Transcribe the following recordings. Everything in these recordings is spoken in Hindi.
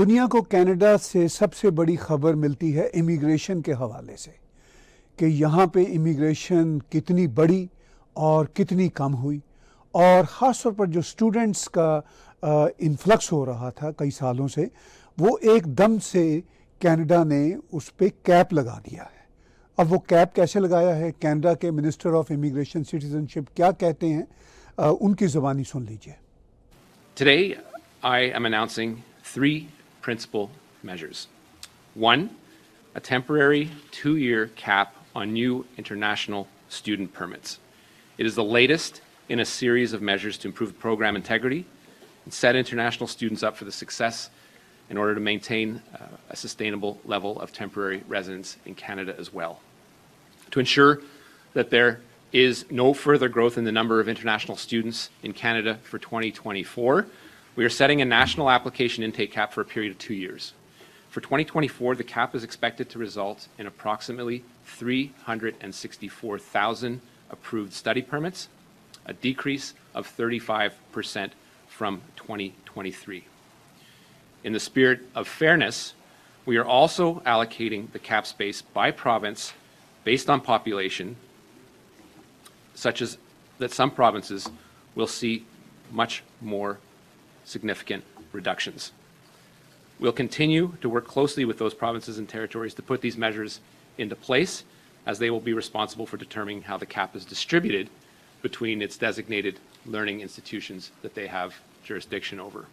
दुनिया को कनाडा से सबसे बड़ी खबर मिलती है इमिग्रेशन के हवाले से कि यहाँ पे इमिग्रेशन कितनी बड़ी और कितनी कम हुई और ख़ास तौर पर जो स्टूडेंट्स का इन्फ्लक्स हो रहा था कई सालों से वो एक दम से कनाडा ने उस पर कैप लगा दिया है अब वो कैप कैसे लगाया है कनाडा के मिनिस्टर ऑफ इमिग्रेशन सिटीजनशिप क्या कहते हैं उनकी ज़बानी सुन लीजिए Today, I am announcing three principal measures. One, a temporary two-year cap on new international student permits. It is the latest in a series of measures to improve program integrity and set international students up for the success in order to maintain uh, a sustainable level of temporary residence in Canada as well. To ensure that there is no further growth in the number of international students in Canada for 2024, we are setting a national application intake cap for a period of two years. For 2024, the cap is expected to result in approximately 364,000 approved study permits, a decrease of 35% from 2023. In the spirit of fairness, we are also allocating the cap space by province based on population, such as that some provinces will see much more significant reductions. We'll continue to work closely with those provinces and territories to put these measures into place, as they will be responsible for determining how the cap is distributed between its designated learning institutions that they have jurisdiction over.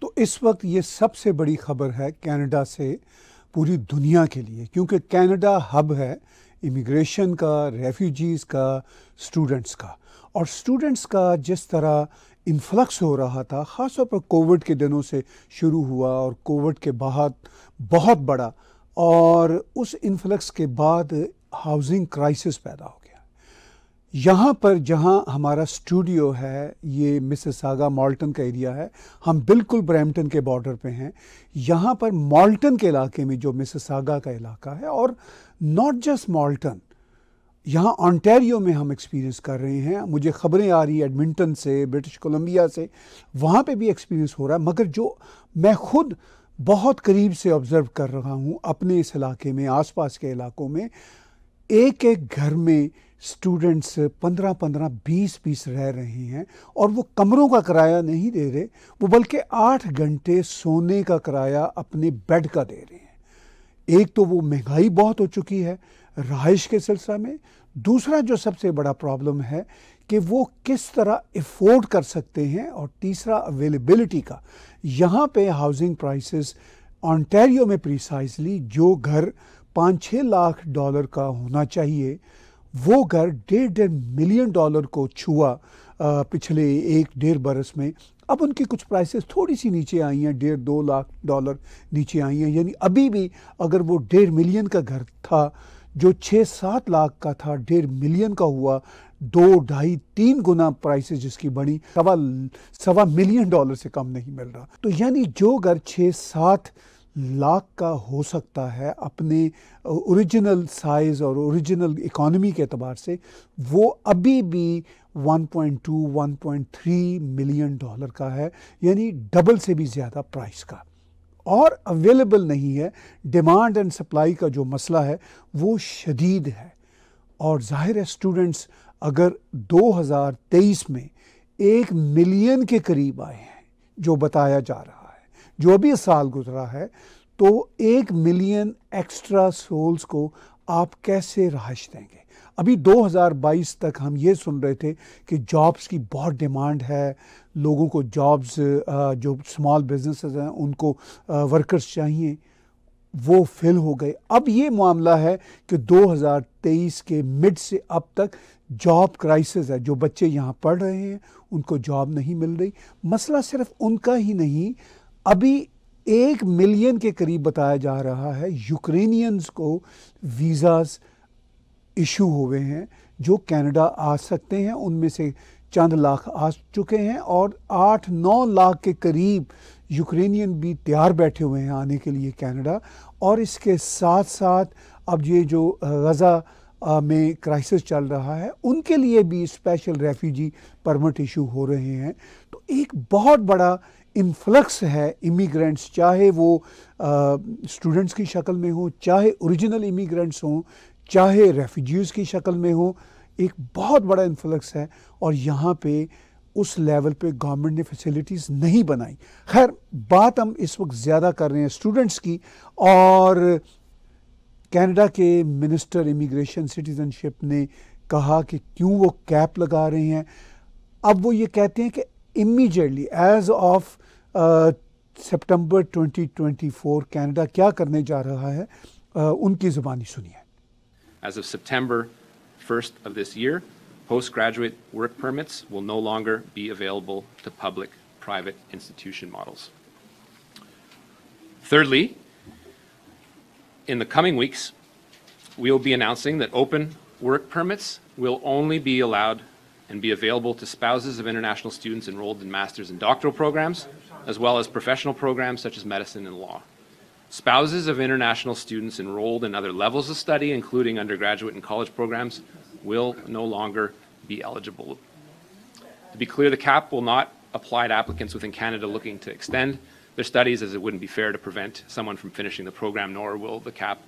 तो इस वक्त ये सबसे बड़ी खबर है कनाडा से पूरी दुनिया के लिए क्योंकि कनाडा हब है इमिग्रेशन का रेफ्यूजीज़ का स्टूडेंट्स का और स्टूडेंट्स का जिस तरह इन्फ्लक्स हो रहा था ख़ासतौर पर कोविड के दिनों से शुरू हुआ और कोविड के बाद बहुत बड़ा और उस इन्फ्लक्स के बाद हाउसिंग क्राइसिस पैदा हो गया यहाँ पर जहाँ हमारा स्टूडियो है ये मिसेस सागा मॉल्टन का एरिया है हम बिल्कुल ब्रैम्पटन के बॉर्डर पे हैं यहाँ पर मॉल्टन के इलाके में जो मिसेस सागा का इलाका है और नॉट जस्ट मॉल्टन यहाँ ऑनटेरियो में हम एक्सपीरियंस कर रहे हैं मुझे खबरें आ रही एडमिंटन से ब्रिटिश कोलंबिया से वहाँ पे भी एक्सपीरियंस हो रहा है मगर जो मैं खुद बहुत करीब से ऑब्ज़र्व कर रहा हूँ अपने इस इलाके में आसपास के इलाकों में एक एक घर में स्टूडेंट्स पंद्रह पंद्रह बीस बीस रह रहे हैं और वो कमरों का किराया नहीं दे रहे वो बल्कि आठ घंटे सोने का किराया अपने बेड का दे रहे हैं एक तो वो महंगाई बहुत हो चुकी है रहाइश के सिलसिला में दूसरा जो सबसे बड़ा प्रॉब्लम है कि वो किस तरह एफोर्ड कर सकते हैं और तीसरा अवेलेबिलिटी का यहाँ पे हाउसिंग प्राइसेस ऑनटेरियो में प्रिसाइसली जो घर पाँच छः लाख डॉलर का होना चाहिए वो घर डेढ़ डेढ़ मिलियन डॉलर को छुआ पिछले एक डेढ़ बरस में अब उनकी कुछ प्राइसेस थोड़ी सी नीचे आई हैं डेढ़ दो लाख डॉलर नीचे आई हैं यानी अभी भी अगर वो डेढ़ मिलियन का घर था जो छः सात लाख का था डेढ़ मिलियन का हुआ दो ढाई तीन गुना प्राइसेस जिसकी बढ़ी सवा सवा मिलियन डॉलर से कम नहीं मिल रहा तो यानी जो घर छः सात लाख का हो सकता है अपने ओरिजिनल साइज़ और ओरिजिनल इकोनॉमी के अतबार से वो अभी भी 1.2 1.3 मिलियन डॉलर का है यानी डबल से भी ज़्यादा प्राइस का और अवेलेबल नहीं है डिमांड एंड सप्लाई का जो मसला है वो शदीद है और जाहिर है स्टूडेंट्स अगर 2023 में एक मिलियन के करीब आए हैं जो बताया जा रहा है जो अभी साल गुजरा है तो एक मिलियन एक्स्ट्रा सोल्स को आप कैसे रहाश देंगे अभी 2022 तक हम ये सुन रहे थे कि जॉब्स की बहुत डिमांड है लोगों को जॉब्स जो स्मॉल बिजनेस हैं उनको वर्कर्स चाहिए वो फिल हो गए अब ये मामला है कि 2023 के मिड से अब तक जॉब क्राइसिस है जो बच्चे यहाँ पढ़ रहे हैं उनको जॉब नहीं मिल रही मसला सिर्फ उनका ही नहीं अभी एक मिलियन के करीब बताया जा रहा है यूक्रेनियंस को वीज़ाज़ इशू हुए हैं जो कनाडा आ सकते हैं उनमें से चंद लाख आ चुके हैं और आठ नौ लाख के करीब यूक्रेनियन भी तैयार बैठे हुए हैं आने के लिए कनाडा और इसके साथ साथ अब ये जो गज़ा में क्राइसिस चल रहा है उनके लिए भी स्पेशल रेफ्यूजी परमिट इशू हो रहे हैं तो एक बहुत बड़ा इन्फ्लक्स है इमिग्रेंट्स चाहे वो स्टूडेंट्स की शक्ल में हों चाहे ओरिजिनल इमिग्रेंट्स हों चाहे रेफ्यूज़ की शक्ल में हो एक बहुत बड़ा इन्फ्लक्स है और यहाँ पे उस लेवल पे गवर्नमेंट ने फैसिलिटीज़ नहीं बनाई खैर बात हम इस वक्त ज़्यादा कर रहे हैं स्टूडेंट्स की और कनाडा के मिनिस्टर इमिग्रेशन सिटीजनशिप ने कहा कि क्यों वो कैप लगा रहे हैं अब वो ये कहते हैं कि इमीजिएटली एज ऑफ सितंबर 2024 कनाडा क्या करने जा रहा है uh, उनकी ज़ुबानी सुनिए As of September 1st of this year, postgraduate work permits will no longer be available to public-private institution models. Thirdly, in the coming weeks, we will be announcing that open work permits will only be allowed and be available to spouses of international students enrolled in master's and doctoral programs, as well as professional programs such as medicine and law. Spouses of international students enrolled in other levels of study, including undergraduate and college programs, will no longer be eligible. To be clear, the cap will not apply to applicants within Canada looking to extend their studies, as it wouldn't be fair to prevent someone from finishing the program, nor will the cap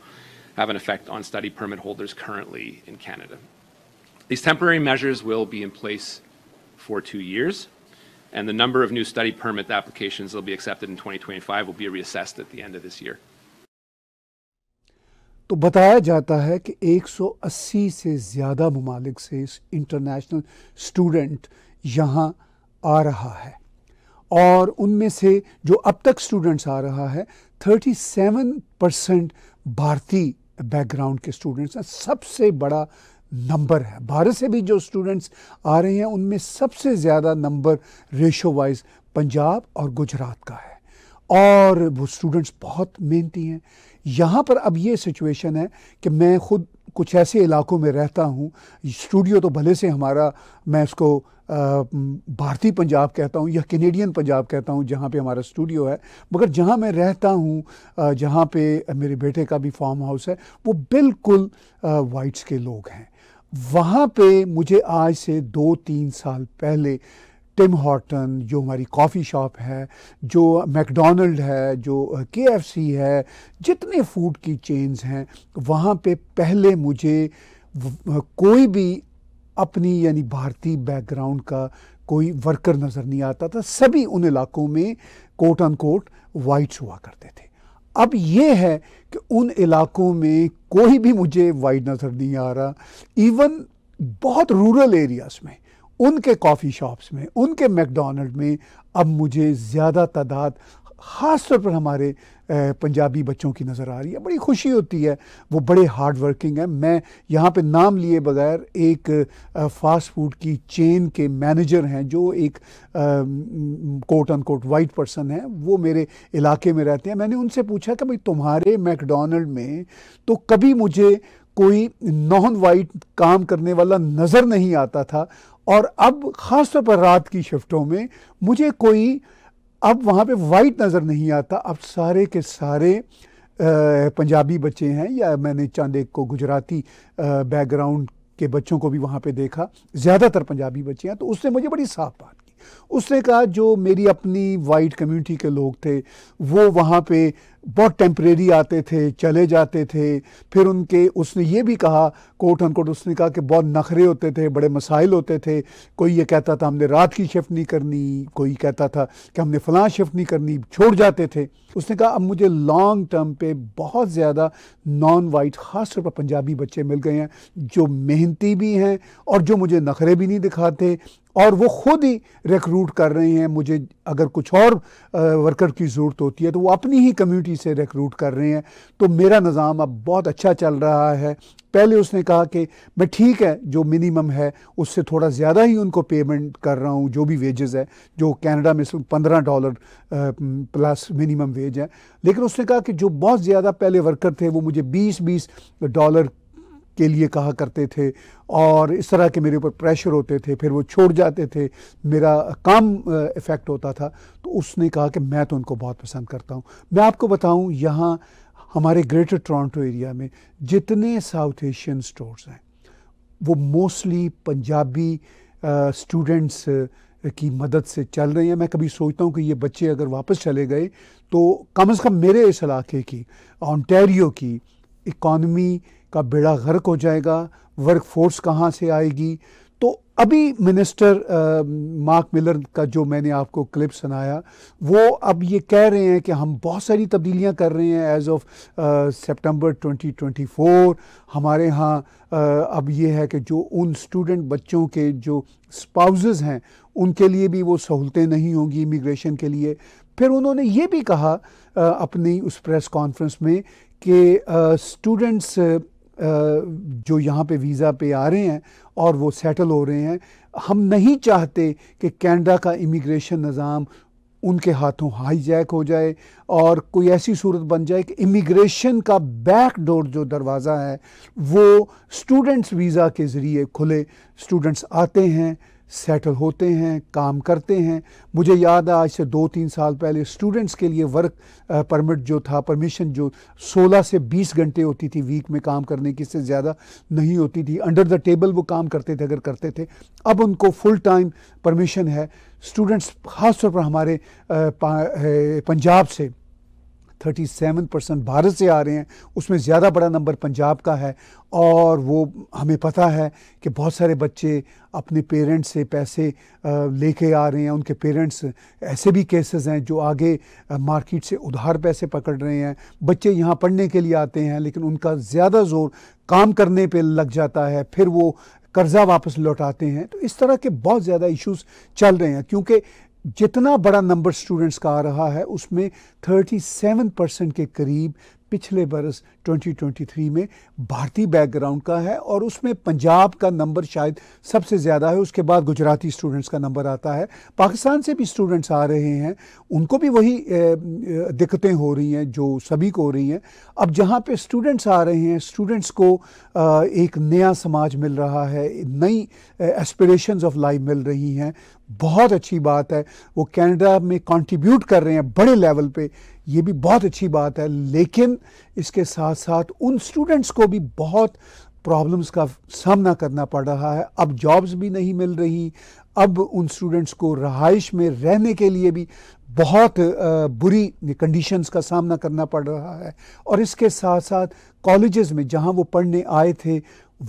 have an effect on study permit holders currently in Canada. These temporary measures will be in place for two years and the number of new study permit applications that will be accepted in 2025 will be reassessed at the end of this year. तो बताया जाता है कि 180 से ज़्यादा ममालिक से इस इंटरनेशनल स्टूडेंट यहाँ आ रहा है और उनमें से जो अब तक स्टूडेंट्स आ रहा है 37 परसेंट भारतीय बैकग्राउंड के स्टूडेंट्स हैं सबसे बड़ा नंबर है भारत से भी जो स्टूडेंट्स आ रहे हैं उनमें सबसे ज़्यादा नंबर रेशो वाइज पंजाब और गुजरात का है और वो स्टूडेंट्स बहुत मेहनती हैं यहाँ पर अब ये सिचुएशन है कि मैं खुद कुछ ऐसे इलाकों में रहता हूँ स्टूडियो तो भले से हमारा मैं इसको भारतीय पंजाब कहता हूँ या कैनेडियन पंजाब कहता हूँ जहाँ पे हमारा स्टूडियो है मगर जहाँ मैं रहता हूँ जहाँ पे मेरे बेटे का भी फार्म हाउस है वो बिल्कुल वाइट्स के लोग हैं वहाँ पे मुझे आज से दो तीन साल पहले टिम हॉटन जो हमारी कॉफ़ी शॉप है जो मैकडोनल्ड है जो के एफ सी है जितने फूड की चेन्स हैं वहाँ पे पहले मुझे कोई भी अपनी यानी भारतीय बैकग्राउंड का कोई वर्कर नज़र नहीं आता था सभी उन इलाकों में कोट अन कोट वाइट्स हुआ करते थे अब ये है कि उन इलाकों में कोई भी मुझे वाइड नज़र नहीं आ रहा इवन बहुत रूरल एरियाज़ में उनके कॉफ़ी शॉप्स में उनके मैकडोनल्ड में अब मुझे ज़्यादा तादाद ख़ास तौर पर हमारे पंजाबी बच्चों की नज़र आ रही है बड़ी खुशी होती है वो बड़े हार्ड वर्किंग हैं मैं यहाँ पे नाम लिए बगैर एक फास्ट फूड की चेन के मैनेजर हैं जो एक कोट अन कोट वाइट पर्सन है वो मेरे इलाके में रहते हैं मैंने उनसे पूछा कि भाई तुम्हारे मैकडोनल्ड में तो कभी मुझे कोई नॉन वाइट काम करने वाला नज़र नहीं आता था और अब ख़ास तौर पर रात की शिफ्टों में मुझे कोई अब वहाँ पे वाइट नज़र नहीं आता अब सारे के सारे पंजाबी बच्चे हैं या मैंने चांद एक को गुजराती बैकग्राउंड के बच्चों को भी वहाँ पे देखा ज़्यादातर पंजाबी बच्चे हैं तो उससे मुझे बड़ी साफ बात उसने कहा जो मेरी अपनी वाइट कम्युनिटी के लोग थे वो वहाँ पे बहुत टेम्परेरी आते थे चले जाते थे फिर उनके उसने ये भी कहा कोट अनकोट उसने कहा कि बहुत नखरे होते थे बड़े मसाइल होते थे कोई ये कहता था हमने रात की शिफ्ट नहीं करनी कोई कहता था कि हमने फलां शिफ्ट नहीं करनी छोड़ जाते थे उसने कहा अब मुझे लॉन्ग टर्म पे बहुत ज़्यादा नॉन वाइट ख़ास तौर पर पंजाबी बच्चे मिल गए हैं जो मेहनती भी हैं और जो मुझे नखरे भी नहीं दिखाते और वो खुद ही रिक्रूट कर रहे हैं मुझे अगर कुछ और वर्कर की ज़रूरत होती है तो वो अपनी ही कम्युनिटी से रिक्रूट कर रहे हैं तो मेरा निज़ाम अब बहुत अच्छा चल रहा है पहले उसने कहा कि मैं ठीक है जो मिनिमम है उससे थोड़ा ज़्यादा ही उनको पेमेंट कर रहा हूँ जो भी वेजेस है जो कनाडा में सिर्फ पंद्रह डॉलर प्लस मिनिमम वेज है लेकिन उसने कहा कि जो बहुत ज़्यादा पहले वर्कर थे वो मुझे बीस बीस डॉलर के लिए कहा करते थे और इस तरह के मेरे ऊपर प्रेशर होते थे फिर वो छोड़ जाते थे मेरा काम इफ़ेक्ट होता था तो उसने कहा कि मैं तो उनको बहुत पसंद करता हूँ मैं आपको बताऊँ यहाँ हमारे ग्रेटर टोरंटो एरिया में जितने साउथ एशियन स्टोर्स हैं वो मोस्टली पंजाबी स्टूडेंट्स की मदद से चल रही हैं मैं कभी सोचता हूँ कि ये बच्चे अगर वापस चले गए तो कम अज़ कम मेरे इस इलाके की ऑनटेरियो की इकॉनमी का बेड़ा गर्क हो जाएगा वर्क फोर्स कहाँ से आएगी तो अभी मिनिस्टर मार्क मिलर का जो मैंने आपको क्लिप सुनाया वो अब ये कह रहे हैं कि हम बहुत सारी तब्दीलियां कर रहे हैं एज ऑफ सितंबर 2024 हमारे यहाँ अब ये है कि जो उन स्टूडेंट बच्चों के जो स्पाउजेज़ हैं उनके लिए भी वो सहूलतें नहीं होंगी इमिग्रेशन के लिए फिर उन्होंने ये भी कहा आ, अपनी उस प्रेस कॉन्फ्रेंस में कि स्टूडेंट्स जो यहाँ पे वीज़ा पे आ रहे हैं और वो सेटल हो रहे हैं हम नहीं चाहते कि कैनेडा का इमिग्रेशन निज़ाम उनके हाथों हाईजैक हो जाए और कोई ऐसी सूरत बन जाए कि इमिग्रेशन का बैक डोर जो दरवाज़ा है वो स्टूडेंट्स वीज़ा के ज़रिए खुले स्टूडेंट्स आते हैं सेटल होते हैं काम करते हैं मुझे याद है आज से दो तीन साल पहले स्टूडेंट्स के लिए वर्क परमिट जो था परमिशन जो 16 से 20 घंटे होती थी वीक में काम करने की इससे ज़्यादा नहीं होती थी अंडर द टेबल वो काम करते थे अगर करते थे अब उनको फुल टाइम परमिशन है स्टूडेंट्स खासतौर पर हमारे पंजाब से थर्टी सेवन परसेंट भारत से आ रहे हैं उसमें ज़्यादा बड़ा नंबर पंजाब का है और वो हमें पता है कि बहुत सारे बच्चे अपने पेरेंट्स से पैसे लेके आ रहे हैं उनके पेरेंट्स ऐसे भी केसेस हैं जो आगे मार्केट से उधार पैसे पकड़ रहे हैं बच्चे यहाँ पढ़ने के लिए आते हैं लेकिन उनका ज़्यादा ज़ोर काम करने पर लग जाता है फिर वो कर्ज़ा वापस लौटाते हैं तो इस तरह के बहुत ज़्यादा इश्यूज चल रहे हैं क्योंकि जितना बड़ा नंबर स्टूडेंट्स का आ रहा है उसमें 37 परसेंट के करीब पिछले बरस 2023 में भारतीय बैकग्राउंड का है और उसमें पंजाब का नंबर शायद सबसे ज़्यादा है उसके बाद गुजराती स्टूडेंट्स का नंबर आता है पाकिस्तान से भी स्टूडेंट्स आ रहे हैं उनको भी वही दिक्कतें हो रही हैं जो सभी को हो रही हैं अब जहाँ पे स्टूडेंट्स आ रहे हैं स्टूडेंट्स को एक नया समाज मिल रहा है नई एस्परेशन ऑफ लाइफ मिल रही हैं बहुत अच्छी बात है वो कनाडा में कंट्रीब्यूट कर रहे हैं बड़े लेवल पे ये भी बहुत अच्छी बात है लेकिन इसके साथ साथ उन स्टूडेंट्स को भी बहुत प्रॉब्लम्स का सामना करना पड़ रहा है अब जॉब्स भी नहीं मिल रही अब उन स्टूडेंट्स को रहाइश में रहने के लिए भी बहुत बुरी कंडीशंस का सामना करना पड़ रहा है और इसके साथ साथ कॉलेजेस में जहां वो पढ़ने आए थे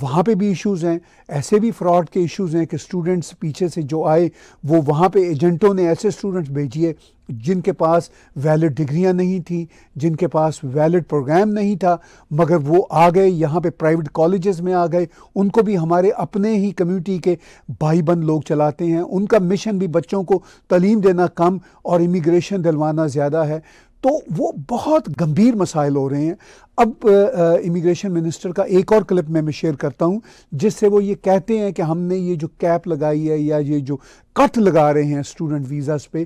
वहाँ पे भी इश्यूज हैं ऐसे भी फ्रॉड के इश्यूज हैं कि स्टूडेंट्स पीछे से जो आए वो वहाँ पे एजेंटों ने ऐसे स्टूडेंट्स भेजिए जिनके पास वैलिड डिग्रियाँ नहीं थी जिनके पास वैलिड प्रोग्राम नहीं था मगर वो आ गए यहाँ पे प्राइवेट कॉलेजेस में आ गए उनको भी हमारे अपने ही कम्यूनिटी के भाई बंद लोग चलाते हैं उनका मिशन भी बच्चों को तलीम देना कम और इमिग्रेशन दिलवाना ज़्यादा है तो वो बहुत गंभीर मसाइल हो रहे हैं अब इमिग्रेशन मिनिस्टर का एक और क्लिप मैं शेयर करता हूं जिससे वो ये कहते हैं कि हमने ये जो कैप लगाई है या ये जो कट लगा रहे हैं स्टूडेंट वीज़ा पे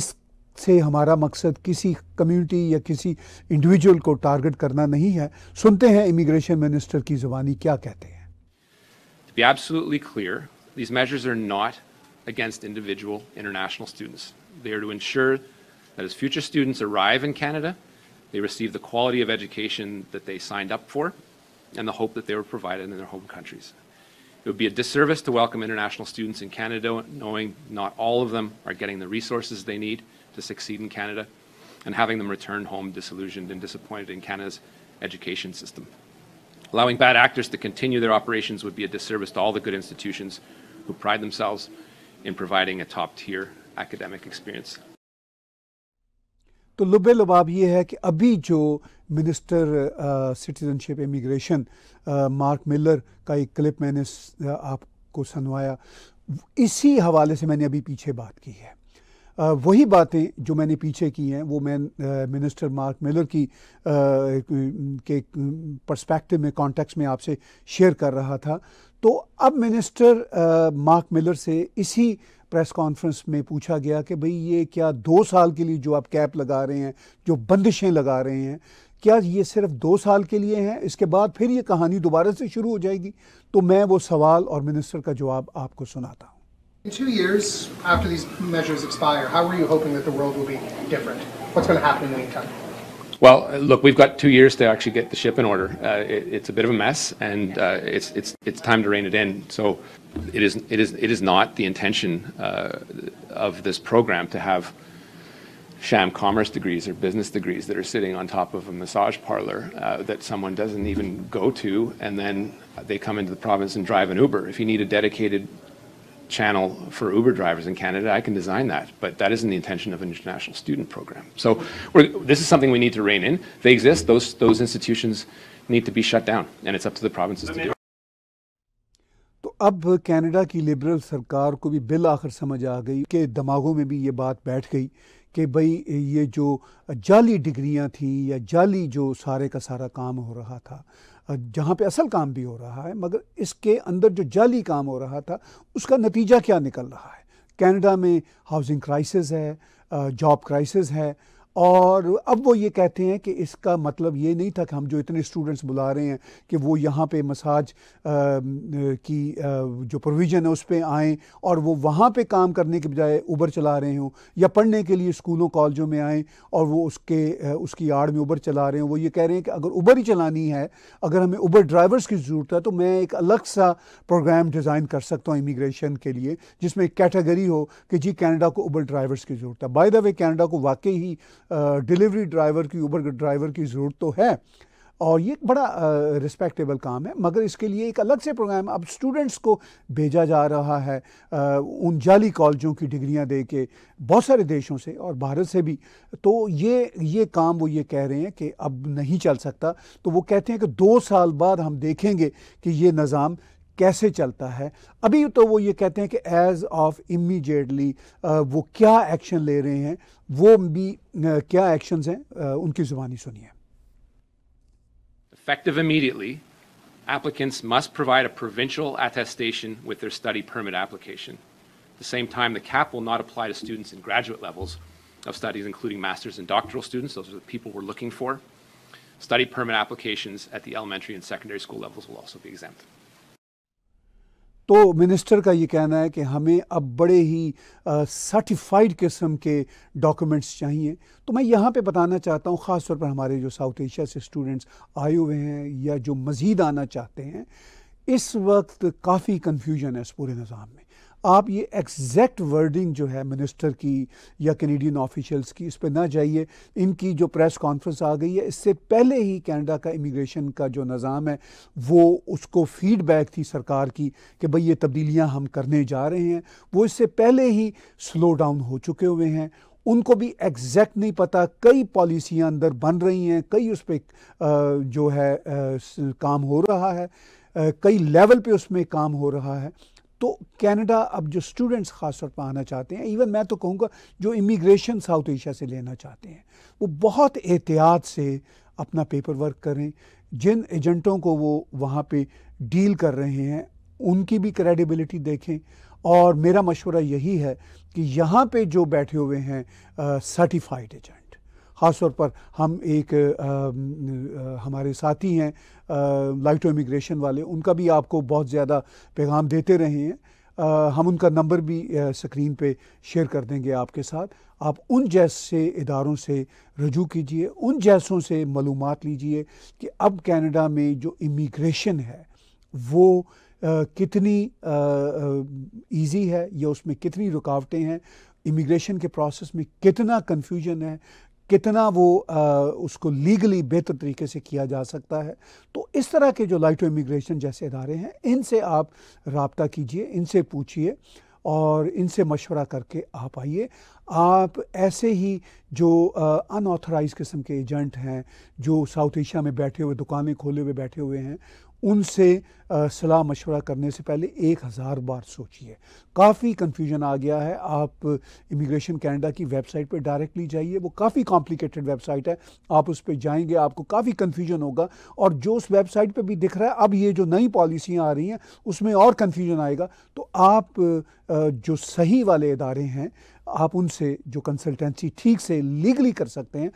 इस से हमारा मकसद किसी कम्युनिटी या किसी इंडिविजुअल को टारगेट करना नहीं है सुनते हैं इमिग्रेशन मिनिस्टर की जुबानी क्या कहते हैं these measures are not against individual international students. They are to ensure that as future students arrive in Canada, they receive the quality of education that they signed up for and the hope that they were provided in their home countries. It would be a disservice to welcome international students in Canada knowing not all of them are getting the resources they need to succeed in Canada and having them return home disillusioned and disappointed in Canada's education system. Allowing bad actors to continue their operations would be a disservice to all the good institutions who pride themselves in providing a top tier academic experience. तो लुबे लबाब ये है कि अभी जो minister citizenship immigration Mark Miller का एक क्लिप मैंने आपको सुनवाया इसी हवाले से मैंने अभी पीछे बात की है आ, वही बातें जो मैंने पीछे की हैं वो मैं मिनिस्टर मार्क मिलर की आ, के पर्सपेक्टिव में कॉन्टेक्स्ट में आपसे शेयर कर रहा था तो अब मिनिस्टर मार्क मिलर से इसी प्रेस कॉन्फ्रेंस में पूछा गया कि भाई ये क्या दो साल के लिए जो आप कैप लगा रहे हैं जो बंदिशें लगा रहे हैं क्या ये सिर्फ दो साल के लिए हैं इसके बाद फिर ये कहानी दोबारा से शुरू हो जाएगी तो मैं वो सवाल और मिनिस्टर का जवाब आपको सुनाता हूँ In two years after these measures expire, how are you hoping that the world will be different? What's going to happen in the meantime? Well, look, we've got two years to actually get the ship in order. Uh, it, it's a bit of a mess, and uh, it's it's it's time to rein it in. So, it is it is it is not the intention uh, of this program to have sham commerce degrees or business degrees that are sitting on top of a massage parlor uh, that someone doesn't even go to, and then they come into the province and drive an Uber. If you need a dedicated channel for Uber drivers in Canada, I can design that. But that isn't the intention of an international student program. So this is something we need to rein in. They exist. Those, those institutions need to be shut down. And it's up to the provinces to do it. तो अब कनाडा की लिबरल सरकार को भी बिल आखिर समझ आ गई कि दिमागों में भी ये बात बैठ गई कि भाई ये जो जाली डिग्रियां थी या जाली जो सारे का जहाँ पे असल काम भी हो रहा है मगर इसके अंदर जो जाली काम हो रहा था उसका नतीजा क्या निकल रहा है कनाडा में हाउसिंग क्राइसिस है जॉब क्राइसिस है और अब वो ये कहते हैं कि इसका मतलब ये नहीं था कि हम जो इतने स्टूडेंट्स बुला रहे हैं कि वो यहाँ पे मसाज की आ, जो प्रोविज़न है उस पर आएँ और वो वहाँ पे काम करने के बजाय उबर चला रहे हों या पढ़ने के लिए स्कूलों कॉलेजों में आएँ और वो उसके उसकी आड़ में उबर चला रहे हों वो ये कह रहे हैं कि अगर उबर ही चलानी है अगर हमें उबर ड्राइवर्स की ज़रूरत है तो मैं एक अलग सा प्रोग्राम डिज़ाइन कर सकता हूँ इमिग्रेशन के लिए जिसमें एक कैटेगरी हो कि जी कैनेडा को उबर ड्राइवर्स की ज़रूरत है बाय द वे कैनेडा को वाकई ही डिलीवरी ड्राइवर की ऊबर ड्राइवर की ज़रूरत तो है और ये एक बड़ा रिस्पेक्टेबल काम है मगर इसके लिए एक अलग से प्रोग्राम अब स्टूडेंट्स को भेजा जा रहा है आ, उन जाली कॉलेजों की डिग्रियां दे के बहुत सारे देशों से और भारत से भी तो ये ये काम वो ये कह रहे हैं कि अब नहीं चल सकता तो वो कहते हैं कि दो साल बाद हम देखेंगे कि ये निज़ाम Effective immediately, applicants must provide a provincial attestation with their study permit application. At the same time, the cap will not apply to students in graduate levels of studies, including master's and doctoral students. Those are the people we're looking for. Study permit applications at the elementary and secondary school levels will also be exempt. तो मिनिस्टर का ये कहना है कि हमें अब बड़े ही सर्टिफाइड किस्म के डॉक्यूमेंट्स चाहिए तो मैं यहाँ पे बताना चाहता हूँ ख़ास तौर पर हमारे जो साउथ एशिया से स्टूडेंट्स आए हुए हैं या जो मज़ीद आना चाहते हैं इस वक्त काफ़ी कन्फ्यूजन है इस पूरे निज़ाम में आप ये एग्जैक्ट वर्डिंग जो है मिनिस्टर की या कैनेडियन ऑफिशियल्स की इस पर ना जाइए इनकी जो प्रेस कॉन्फ्रेंस आ गई है इससे पहले ही कनाडा का इमिग्रेशन का जो निज़ाम है वो उसको फीडबैक थी सरकार की कि भाई ये तब्दीलियाँ हम करने जा रहे हैं वो इससे पहले ही स्लो डाउन हो चुके हुए हैं उनको भी एग्जैक्ट नहीं पता कई पॉलिसियाँ अंदर बन रही हैं कई उस पर जो है काम हो रहा है कई लेवल पे उसमें काम हो रहा है तो कनाडा अब जो स्टूडेंट्स ख़ास तौर पर आना चाहते हैं इवन मैं तो कहूँगा जो इमिग्रेशन साउथ एशिया से लेना चाहते हैं वो बहुत एहतियात से अपना पेपर वर्क करें जिन एजेंटों को वो वहाँ पे डील कर रहे हैं उनकी भी क्रेडिबिलिटी देखें और मेरा मशवरा यही है कि यहाँ पे जो बैठे हुए हैं सर्टिफाइड एजेंट ख़ास तौर पर हम एक आ, आ, हमारे साथी हैं लाइट टू इमिग्रेशन वाले उनका भी आपको बहुत ज़्यादा पैगाम देते रहे हैं आ, हम उनका नंबर भी स्क्रीन पे शेयर कर देंगे आपके साथ आप उन जैसे इदारों से रजू कीजिए उन जैसों से मालूम लीजिए कि अब कनाडा में जो इमिग्रेशन है वो आ, कितनी ईजी है या उसमें कितनी रुकावटें हैं इमिग्रेशन के प्रोसेस में कितना कन्फ्यूजन है कितना वो आ, उसको लीगली बेहतर तरीके से किया जा सकता है तो इस तरह के जो लाइट इमिग्रेशन जैसे इदारे हैं इनसे आप रबता कीजिए इनसे पूछिए और इनसे मशवरा करके आप आइए आप ऐसे ही जो अनऑथराइज किस्म के एजेंट हैं जो साउथ एशिया में बैठे हुए दुकानें खोले हुए बैठे हुए हैं उनसे सलाह मशवरा करने से पहले एक हज़ार बार सोचिए काफ़ी कन्फ्यूजन आ गया है आप इमिग्रेशन कनाडा की वेबसाइट पर डायरेक्टली जाइए वो काफ़ी कॉम्प्लिकेटेड वेबसाइट है आप उस पर जाएंगे आपको काफ़ी कन्फ्यूजन होगा और जो उस वेबसाइट पर भी दिख रहा है अब ये जो नई पॉलिसियाँ आ रही हैं उसमें और कन्फ्यूजन आएगा तो आप जो सही वाले इदारे हैं आप उनसे जो कंसल्टेंसी ठीक से लीगली कर सकते हैं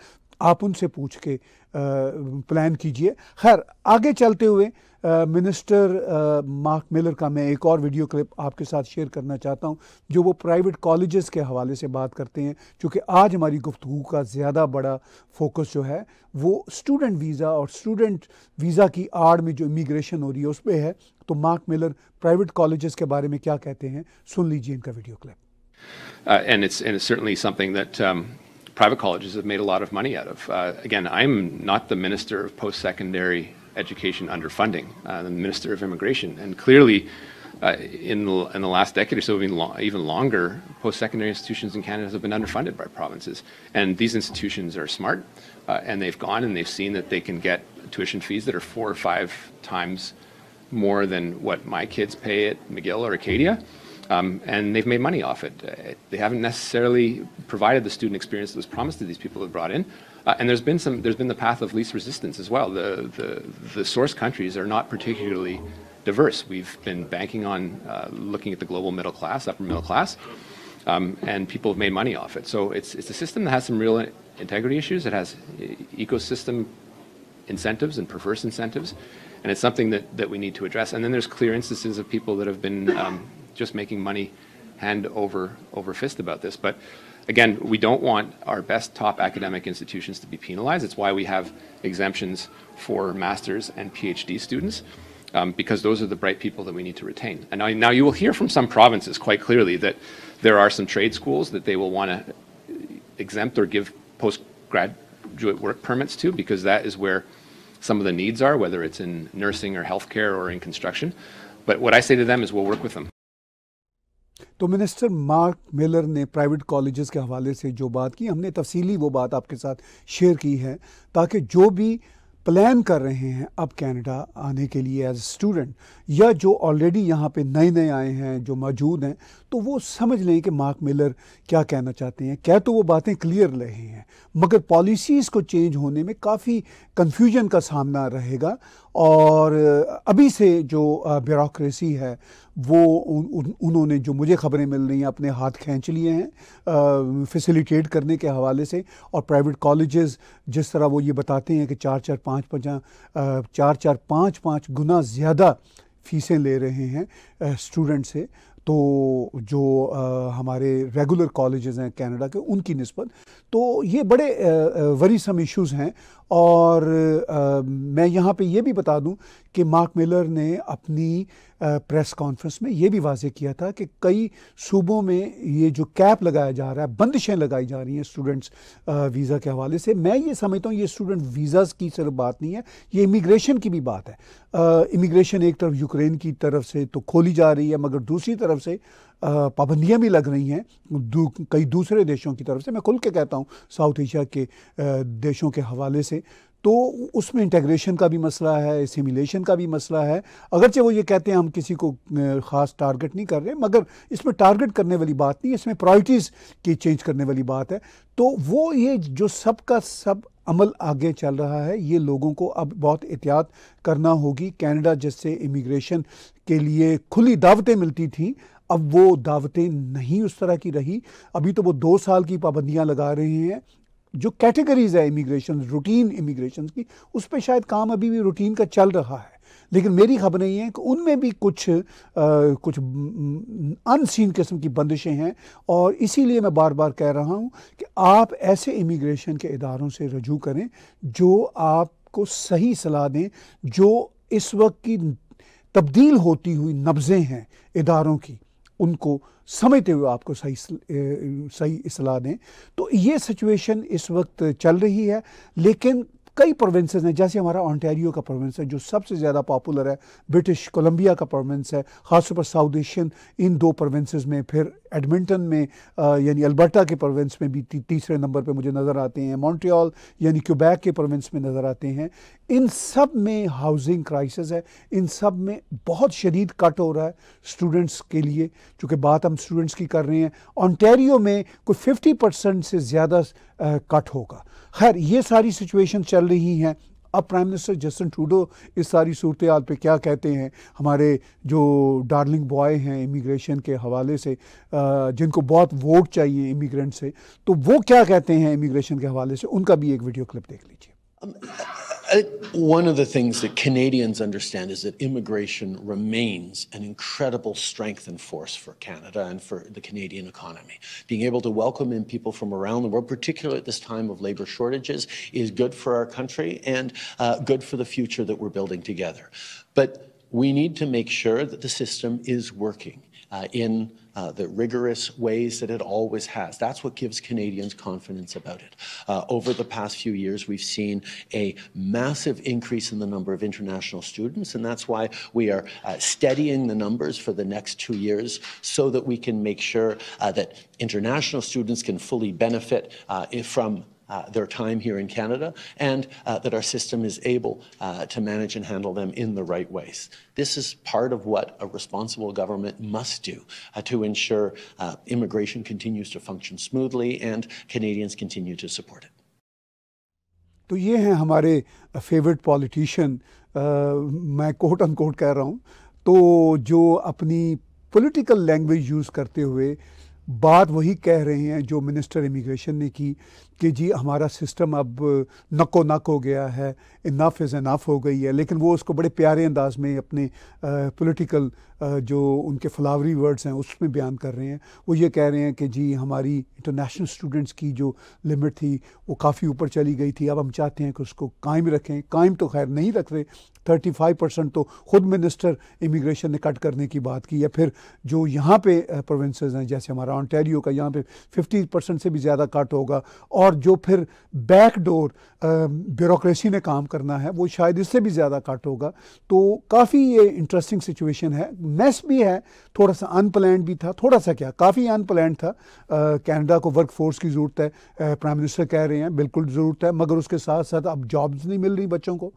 आप उनसे पूछ के प्लान कीजिए खैर आगे चलते हुए मिनिस्टर मार्क मिलर का मैं एक और वीडियो क्लिप आपके साथ शेयर करना चाहता हूं जो वो प्राइवेट कॉलेजेस के हवाले से बात करते हैं क्योंकि आज हमारी गुफ्तु का ज़्यादा बड़ा फोकस जो है वो स्टूडेंट वीज़ा और स्टूडेंट वीज़ा की आड़ में जो इमिग्रेशन हो रही है उस पर है तो मार्क मिलर प्राइवेट कॉलेज के बारे में क्या कहते हैं सुन लीजिए इनका video clip Uh, and it's and it's certainly something that um, private colleges have made a lot of money out of. Uh, again, I'm not the minister of post-secondary education underfunding, uh, the minister of immigration, and clearly. Uh, in, the, in the last decade or so, even, lo even longer, post-secondary institutions in Canada have been underfunded by provinces. And these institutions are smart, uh, and they've gone and they've seen that they can get tuition fees that are four or five times more than what my kids pay at McGill or Acadia. Um, and they've made money off it. Uh, they haven't necessarily provided the student experience that was promised to these people that brought in. Uh, and there's been some, there's been the path of least resistance as well. The, the, the source countries are not particularly diverse. We've been banking on uh, looking at the global middle class, upper middle class, um, and people have made money off it. So it's, it's a system that has some real integrity issues. It has ecosystem incentives and perverse incentives. And it's something that, that we need to address. And then there's clear instances of people that have been um, just making money hand over, over fist about this. But again, we don't want our best top academic institutions to be penalized. It's why we have exemptions for master's and PhD students. Um, because those are the bright people that we need to retain. And now, now you will hear from some provinces quite clearly that there are some trade schools that they will want to exempt or give postgraduate work permits to because that is where some of the needs are, whether it's in nursing or healthcare or in construction. But what I say to them is we'll work with them. तो मिनिस्टर मार्क मिलर ने प्राइवेट कॉलेजेस के हवाले से जो बात की हमने तफसीली वो बात आपके साथ शेयर की है ताकि जो भी प्लान कर रहे हैं अब कनाडा आने के लिए एज स्टूडेंट या जो ऑलरेडी यहाँ पे नए नए आए हैं जो मौजूद हैं तो वो समझ लें कि मार्क मिलर क्या कहना चाहते हैं क्या तो वो बातें क्लियर रहे हैं मगर पॉलिसीज़ को चेंज होने में काफ़ी कन्फ्यूजन का सामना रहेगा और अभी से जो ब्यूरोसी है वो उन, उन, उन्होंने जो मुझे खबरें मिल रही हैं अपने हाथ खींच लिए हैं फैसिलिटेट करने के हवाले से और प्राइवेट कॉलेजेस जिस तरह वो ये बताते हैं कि चार चार पाँच पाँच चार चार पाँच पाँच गुना ज़्यादा फ़ीसें ले रहे हैं स्टूडेंट से तो जो आ, हमारे रेगुलर कॉलेजेस हैं कनाडा के उनकी नस्बत तो ये बड़े वरीसम इश्यूज़ हैं और आ, मैं यहाँ पे ये भी बता दूँ कि मार्क मिलर ने अपनी आ, प्रेस कॉन्फ्रेंस में ये भी वाजे किया था कि कई सूबों में ये जो कैप लगाया जा रहा है बंदिशें लगाई जा रही हैं स्टूडेंट्स वीज़ा के हवाले से मैं ये समझता हूँ ये स्टूडेंट वीज़ा की सिर्फ बात नहीं है ये इमिग्रेशन की भी बात है इमिग्रेशन एक तरफ यूक्रेन की तरफ से तो खोली जा रही है मगर दूसरी तरफ तरफ से पाबंदियाँ भी लग रही हैं दू, कई दूसरे देशों की तरफ से मैं खुल के कहता हूँ साउथ एशिया के देशों के हवाले से तो उसमें इंटेग्रेशन का भी मसला है सिमुलेशन का भी मसला है अगरचे वो ये कहते हैं हम किसी को ख़ास टारगेट नहीं कर रहे मगर इसमें टारगेट करने वाली बात नहीं इसमें प्रायोरिटीज़ की चेंज करने वाली बात है तो वो ये जो सब का सब अमल आगे चल रहा है ये लोगों को अब बहुत एहतियात करना होगी कनाडा जैसे इमिग्रेशन के लिए खुली दावतें मिलती थी अब वो दावतें नहीं उस तरह की रही अभी तो वो दो साल की पाबंदियां लगा रहे हैं जो कैटेगरीज है इमिग्रेशन रूटीन इमिग्रेशन की उस पर शायद काम अभी भी रूटीन का चल रहा है लेकिन मेरी खबर नहीं है कि उनमें भी कुछ आ, कुछ अनसीन किस्म की बंदिशें हैं और इसीलिए मैं बार बार कह रहा हूँ कि आप ऐसे इमिग्रेशन के इदारों से रजू करें जो आपको सही सलाह दें जो इस वक्त की तब्दील होती हुई नब्ज़ें हैं इदारों की उनको समझते हुए आपको सही सही इसलाह दें तो ये सिचुएशन इस वक्त चल रही है लेकिन कई प्रोविंसेस हैं जैसे हमारा ऑनटेरियो का प्रोविंस है जो सबसे ज़्यादा पॉपुलर है ब्रिटिश कोलंबिया का प्रोविंस है खासतौर पर साउथ एशियन इन दो प्रोविंसेस में फिर एडमिंटन में यानी अल्बर्टा के प्रोविंस में भी ती, तीसरे नंबर पे मुझे नज़र आते हैं मॉन्ट्रियल यानी क्यूबैक के प्रोविंस में नज़र आते हैं इन सब में हाउसिंग क्राइसिस है इन सब में बहुत शदीद कट हो रहा है स्टूडेंट्स के लिए चूँकि बात हम स्टूडेंट्स की कर रहे हैं ऑनटेरियो में कोई फिफ्टी परसेंट से ज़्यादा कट होगा खैर ये सारी सिचुएशन चल रही हैं अब प्राइम मिनिस्टर जस्टिन ट्रूडो इस सारी सूरत हाल पर क्या कहते हैं हमारे जो डार्लिंग बॉय हैं इमिग्रेशन के हवाले से जिनको बहुत वोट चाहिए इमिग्रेंट से तो वो क्या कहते हैं इमिग्रेशन के हवाले से उनका भी एक वीडियो क्लिप देख लीजिए Um, I, one of the things that Canadians understand is that immigration remains an incredible strength and force for Canada and for the Canadian economy. Being able to welcome in people from around the world, particularly at this time of labor shortages, is good for our country and uh, good for the future that we're building together. But we need to make sure that the system is working uh, in uh, the rigorous ways that it always has. That's what gives Canadians confidence about it. Uh, over the past few years, we've seen a massive increase in the number of international students, and that's why we are uh, steadying the numbers for the next two years so that we can make sure uh, that international students can fully benefit uh, from uh, their time here in Canada and uh, that our system is able uh, to manage and handle them in the right ways. This is part of what a responsible government must do uh, to ensure uh, immigration continues to function smoothly and Canadians continue to support it. तो ये हैं हमारे फेवरेट पॉलिटिशियन मैं कोट अनकोट कह रहा हूँ तो जो अपनी पॉलिटिकल लैंग्वेज यूज़ करते हुए बात वही कह रहे हैं जो मिनिस्टर इमिग्रेशन ने की कि जी हमारा सिस्टम अब नको नक हो गया है इनफ इज़ इनफ हो गई है लेकिन वो उसको बड़े प्यारे अंदाज में अपने पॉलिटिकल जो उनके फ्लावरी वर्ड्स हैं उसमें बयान कर रहे हैं वो ये कह रहे हैं कि जी हमारी इंटरनेशनल स्टूडेंट्स की जो लिमिट थी वो काफ़ी ऊपर चली गई थी अब हम चाहते हैं कि उसको कायम रखें कायम तो खैर नहीं रख रहे थर्टी फाइव परसेंट तो ख़ुद मिनिस्टर इमिग्रेशन ने कट करने की बात की या फिर जो यहाँ पे प्रोविंसेस हैं जैसे हमारा ऑनटेरियो का यहाँ पे फिफ्टी परसेंट से भी ज़्यादा कट होगा और जो फिर बैकडोर ब्यूरोसी ने काम करना है वो शायद इससे भी ज़्यादा कट होगा तो काफ़ी ये इंटरेस्टिंग सिचुएशन है मेस भी है थोड़ा सा अनप्लैंड भी था थोड़ा सा क्या काफ़ी अनप्लान था कैनेडा को वर्क फोर्स की ज़रूरत है प्राइम मिनिस्टर कह रहे हैं बिल्कुल ज़रूरत है मगर उसके साथ साथ अब जॉब्स नहीं मिल रही बच्चों को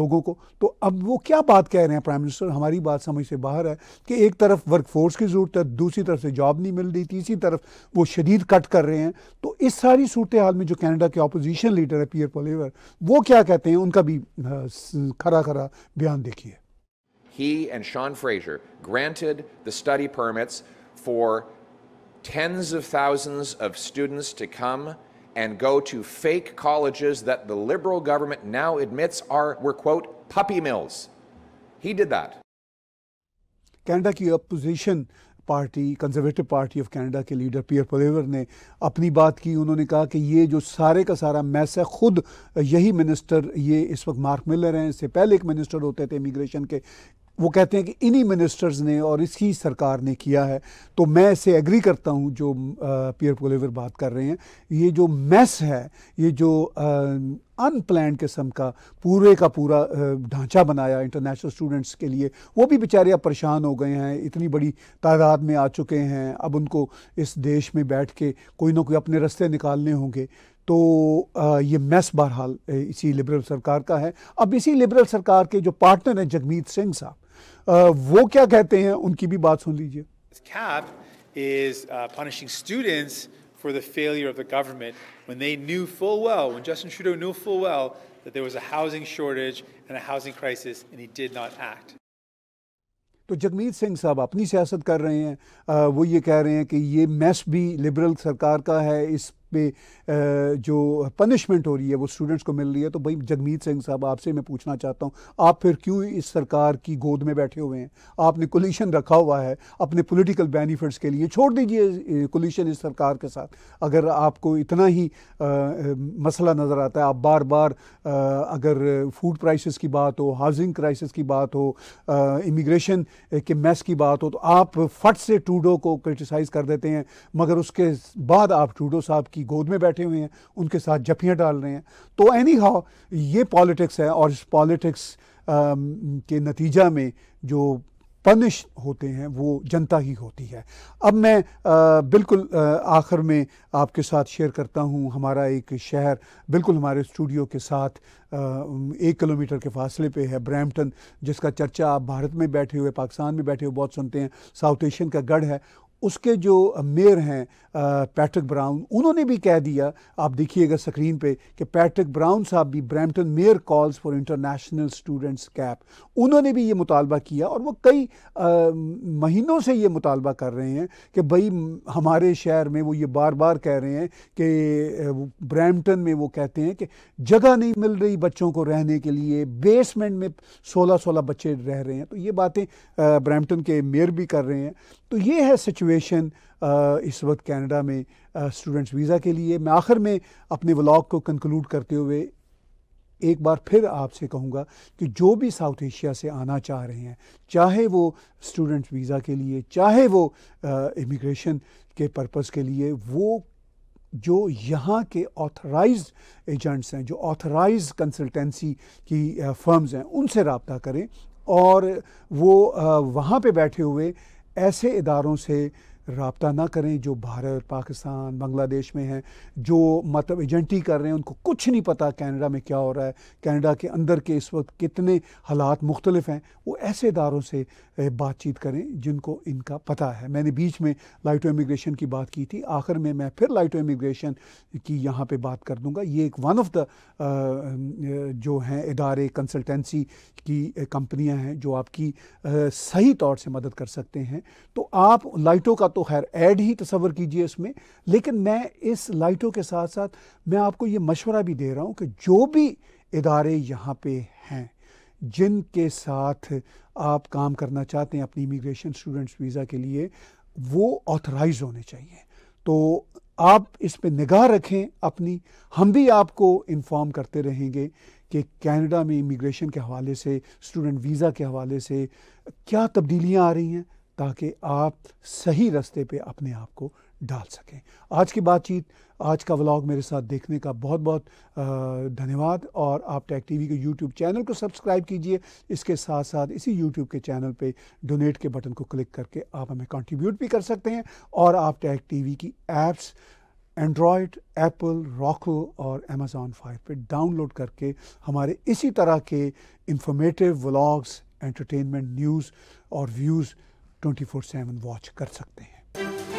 लोगों को तो अब वो क्या बात कह रहे हैं प्राइम मिनिस्टर हमारी बात समझ से बाहर है कि एक तरफ वर्क फोर्स की ज़रूरत है दूसरी तरफ से जॉब नहीं मिल रही तीसरी तरफ वो शदीद कट कर रहे हैं तो इस सारी सूरत हाल में जो कैनेडा के अपोजिशन लीडर है पियर पोलेवर वो क्या कहते हैं उनका Uh, he and Sean Fraser granted the study permits for tens of thousands of students to come and go to fake colleges that the liberal government now admits are were quote puppy mills. He did that. Canada की party conservative party of Canada के लीडर पियर पलेवर ने अपनी बात की उन्होंने कहा कि ये जो सारे का सारा मैस है ख़ुद यही मिनिस्टर ये इस वक्त मार्क मिलर हैं इससे पहले एक मिनिस्टर होते थे इमिग्रेशन के वो कहते हैं कि इन्हीं मिनिस्टर्स ने और इसकी सरकार ने किया है तो मैं इसे एग्री करता हूँ जो पियर पोलेवर बात कर रहे हैं ये जो मैस है ये जो अनप्लान किस्म का पूरे का पूरा ढांचा बनाया इंटरनेशनल स्टूडेंट्स के लिए वो भी बेचारे अब परेशान हो गए हैं इतनी बड़ी तादाद में आ चुके हैं अब उनको इस देश में बैठ के कोई ना कोई अपने रास्ते निकालने होंगे तो ये मैस बहरहाल इसी लिबरल सरकार का है अब इसी लिबरल सरकार के जो पार्टनर हैं जगमीत सिंह साहब वो क्या कहते हैं उनकी भी बात सुन लीजिए cap is punishing students for the failure of the government when they knew full well when Justin Trudeau knew full well that there was a housing shortage and a housing crisis and he did not act तो जगमीत सिंह साहब अपनी सियासत कर रहे हैं आ, वो ये कह रहे हैं कि ये मैस भी लिबरल सरकार का है इस पे जो पनिशमेंट हो रही है वो स्टूडेंट्स को मिल रही है तो भाई जगमीत सिंह साहब आपसे मैं पूछना चाहता हूँ आप फिर क्यों इस सरकार की गोद में बैठे हुए हैं आपने कोलिशन रखा हुआ है अपने पोलिटिकल बेनिफिट्स के लिए छोड़ दीजिए कोलिशन इस सरकार के साथ अगर आपको इतना ही आ, मसला नज़र आता है आप बार बार आ, अगर फूड प्राइसेस की बात हो हाउसिंग क्राइसिस की बात हो इमिग्रेशन के मैस की बात हो तो आप फट से टूडो को क्रिटिसाइज़ कर देते हैं मगर उसके बाद आप टूडो साहब की की गोद में बैठे हुए हैं उनके साथ जपियाँ डाल रहे हैं तो एनी हाउ ये पॉलिटिक्स है और इस पॉलिटिक्स के नतीजा में जो पनिश होते हैं वो जनता ही होती है अब मैं आ, बिल्कुल आखिर में आपके साथ शेयर करता हूँ हमारा एक शहर बिल्कुल हमारे स्टूडियो के साथ आ, एक किलोमीटर के फासले पे है ब्रैम्पटन जिसका चर्चा आप भारत में बैठे हुए पाकिस्तान में बैठे हुए बहुत सुनते हैं साउथ एशियन का गढ़ है उसके जो मेयर हैं पैट्रिक ब्राउन उन्होंने भी कह दिया आप देखिएगा स्क्रीन पे कि पैट्रिक ब्राउन साहब भी Brampton mayor calls for international students cap उन्होंने भी ये मुतालबा किया और वो कई महीनों से ये मुतालबा कर रहे हैं कि भाई हमारे शहर में वो ये बार बार कह रहे हैं कि ब्रैम्पटन में वो कहते हैं कि जगह नहीं मिल रही बच्चों को रहने के लिए बेसमेंट में सोलह सोलह बच्चे रह रहे हैं तो ये बातें ब्रैम्पटन के मेयर भी कर रहे हैं तो ये है सिचुएशन सिचुएशन uh, इस वक्त कनाडा में स्टूडेंट्स uh, वीज़ा के लिए मैं आखिर में अपने व्लॉग को कंक्लूड करते हुए एक बार फिर आपसे कहूँगा कि जो भी साउथ एशिया से आना चाह रहे हैं चाहे वो स्टूडेंट वीज़ा के लिए चाहे वो इमिग्रेशन uh, के पर्पज़ के लिए वो जो यहाँ के ऑथराइज एजेंट्स हैं जो ऑथराइज कंसल्टेंसी की फर्म्स हैं उनसे रबता करें और वो वहाँ पे बैठे हुए ऐसे इदारों से रबता ना करें जो भारत पाकिस्तान बांग्लादेश में हैं जो मतलब एजेंटी कर रहे हैं उनको कुछ नहीं पता कैनेडा में क्या हो रहा है कैनेडा के अंदर के इस वक्त कितने हालात मुख्तलिफ हैं वो ऐसे इदारों से बातचीत करें जिनको इनका पता है मैंने बीच में लाइट इमिग्रेशन की बात की थी आखिर में मैं फिर लाइट इमिग्रेशन की यहाँ पर बात कर दूँगा ये एक वन ऑफ द जो हैं इदारे कंसल्टेंसी की कंपनियाँ हैं जो आपकी सही तौर से मदद कर सकते हैं तो आप लाइटों का तो तो खैर ऐड ही तस्वर कीजिए इसमें लेकिन मैं इस लाइटों के साथ साथ मैं आपको ये मशवरा भी दे रहा हूँ कि जो भी इदारे यहाँ पे हैं जिनके साथ आप काम करना चाहते हैं अपनी इमिग्रेशन स्टूडेंट्स वीज़ा के लिए वो ऑथराइज होने चाहिए तो आप इस पर निगाह रखें अपनी हम भी आपको इन्फॉर्म करते रहेंगे कि कनाडा में इमिग्रेशन के हवाले से स्टूडेंट वीज़ा के हवाले से क्या तब्दीलियाँ आ रही हैं ताकि आप सही रास्ते पे अपने आप को डाल सकें आज की बातचीत आज का व्लॉग मेरे साथ देखने का बहुत बहुत धन्यवाद और आप टी टीवी के यूट्यूब चैनल को सब्सक्राइब कीजिए इसके साथ साथ इसी यूट्यूब के चैनल पे डोनेट के बटन को क्लिक करके आप हमें कंट्रीब्यूट भी कर सकते हैं और आप टी टीवी की एप्स एंड्रॉयड एप्पल रॉको और अमेज़ॉन फाइव पर डाउनलोड करके हमारे इसी तरह के इंफॉर्मेटिव व्लॉग्स एंटरटेनमेंट न्यूज़ और views twenty four seven watch कर सकते हैं